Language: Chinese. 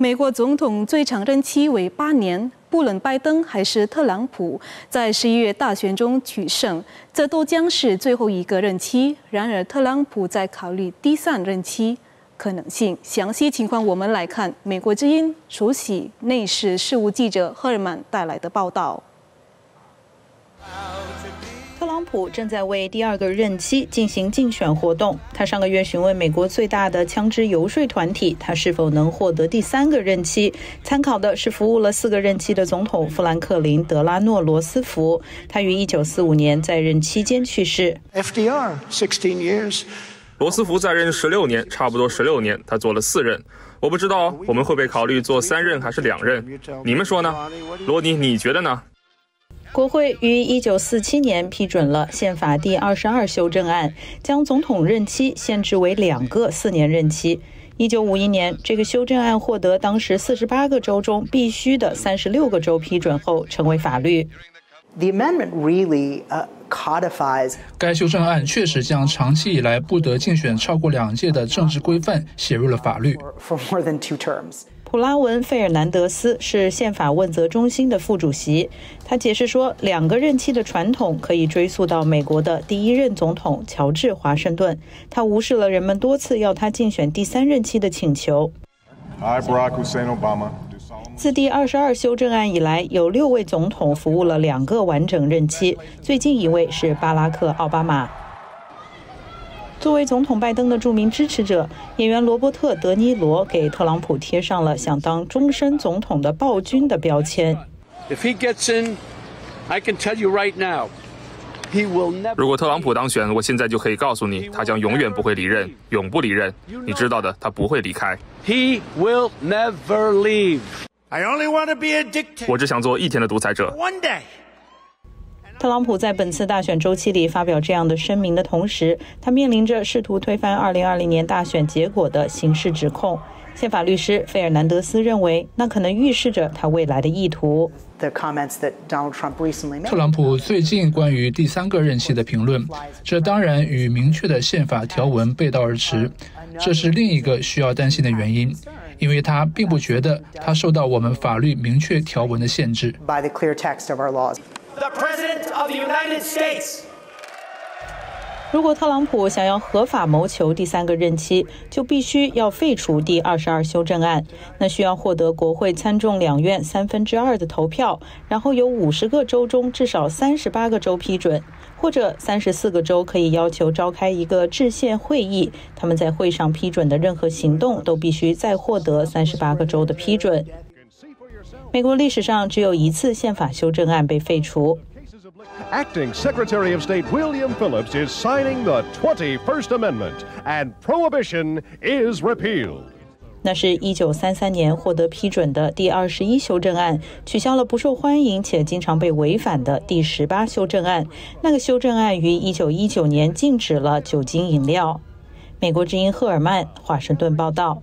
美国总统最长任期为八年，不论拜登还是特朗普在十一月大选中取胜，这都将是最后一个任期。然而，特朗普在考虑第三任期可能性。详细情况，我们来看美国之音首席内事事务记者赫尔曼带来的报道。朗普正在为第二个任期进行竞选活动。他上个月询问美国最大的枪支游说团体，他是否能获得第三个任期。参考的是服务了四个任期的总统富兰克林·德拉诺·罗斯福。他于1945年在任期间去世。FDR, sixteen years. 罗斯福在任十六年，差不多十六年。他做了四任。我不知道我们会被考虑做三任还是两任。你们说呢？罗尼，你觉得呢？国会于1947年批准了宪法第二十二修正案，将总统任期限制为两个四年任期。1951年，这个修正案获得当时48个州中必须的36个州批准后，成为法律。该修正案确实将长期以来不得竞选超过两届的政治规范写入了法律。普拉文·费尔南德斯是宪法问责中心的副主席。他解释说，两个任期的传统可以追溯到美国的第一任总统乔治·华盛顿。他无视了人们多次要他竞选第三任期的请求。自第二十二修正案以来，有六位总统服务了两个完整任期，最近一位是巴拉克·奥巴马。作为总统拜登的著名支持者演员罗伯特德尼罗给特朗普贴上了想当终身总统的暴君的标签如果特朗普当选我现在就可以告诉你他将永远不会离任永不离任你知道的他不会离开 he will never leave i only want to be addicted 我只想做一天的独裁者 one day 特朗普在本次大选周期里发表这样的声明的同时，他面临着试图推翻2020年大选结果的刑事指控。宪法律师费尔南德斯认为，那可能预示着他未来的意图。特朗普最近关于第三个任期的评论，这当然与明确的宪法条文背道而驰，这是另一个需要担心的原因，因为他并不觉得他受到我们法律明确条文的限制。如果特朗普想要合法谋求第三个任期，就必须要废除第二十二修正案。那需要获得国会参众两院三分之二的投票，然后有五十个州中至少三十八个州批准，或者三十四个州可以要求召开一个制宪会议，他们在会上批准的任何行动都必须再获得三十八个州的批准。美国历史上只有一次宪法修正案被废除。Acting Secretary of State William Phillips is signing the 21st Amendment, and Prohibition is repealed. 那是一九三三年获得批准的第二十一修正案，取消了不受欢迎且经常被违反的第十八修正案。那个修正案于一九一九年禁止了酒精饮料。美国之音赫尔曼，华盛顿报道。